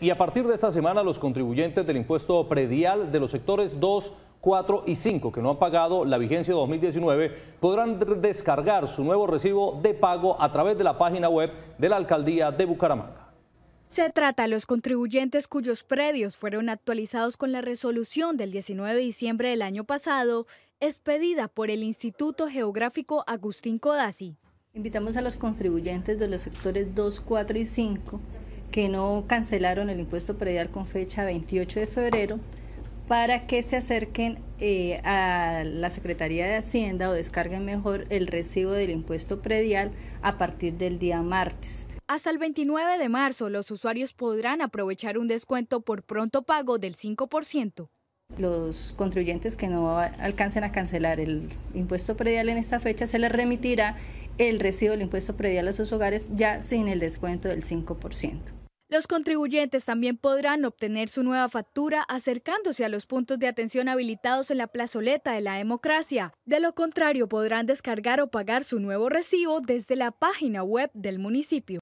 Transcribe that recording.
Y a partir de esta semana, los contribuyentes del impuesto predial de los sectores 2, 4 y 5 que no han pagado la vigencia de 2019 podrán descargar su nuevo recibo de pago a través de la página web de la Alcaldía de Bucaramanga. Se trata de los contribuyentes cuyos predios fueron actualizados con la resolución del 19 de diciembre del año pasado, expedida por el Instituto Geográfico Agustín Codazzi. Invitamos a los contribuyentes de los sectores 2, 4 y 5 que no cancelaron el impuesto predial con fecha 28 de febrero para que se acerquen eh, a la Secretaría de Hacienda o descarguen mejor el recibo del impuesto predial a partir del día martes. Hasta el 29 de marzo los usuarios podrán aprovechar un descuento por pronto pago del 5%. Los contribuyentes que no alcancen a cancelar el impuesto predial en esta fecha se les remitirá el recibo del impuesto predial a sus hogares ya sin el descuento del 5%. Los contribuyentes también podrán obtener su nueva factura acercándose a los puntos de atención habilitados en la plazoleta de la democracia. De lo contrario, podrán descargar o pagar su nuevo recibo desde la página web del municipio.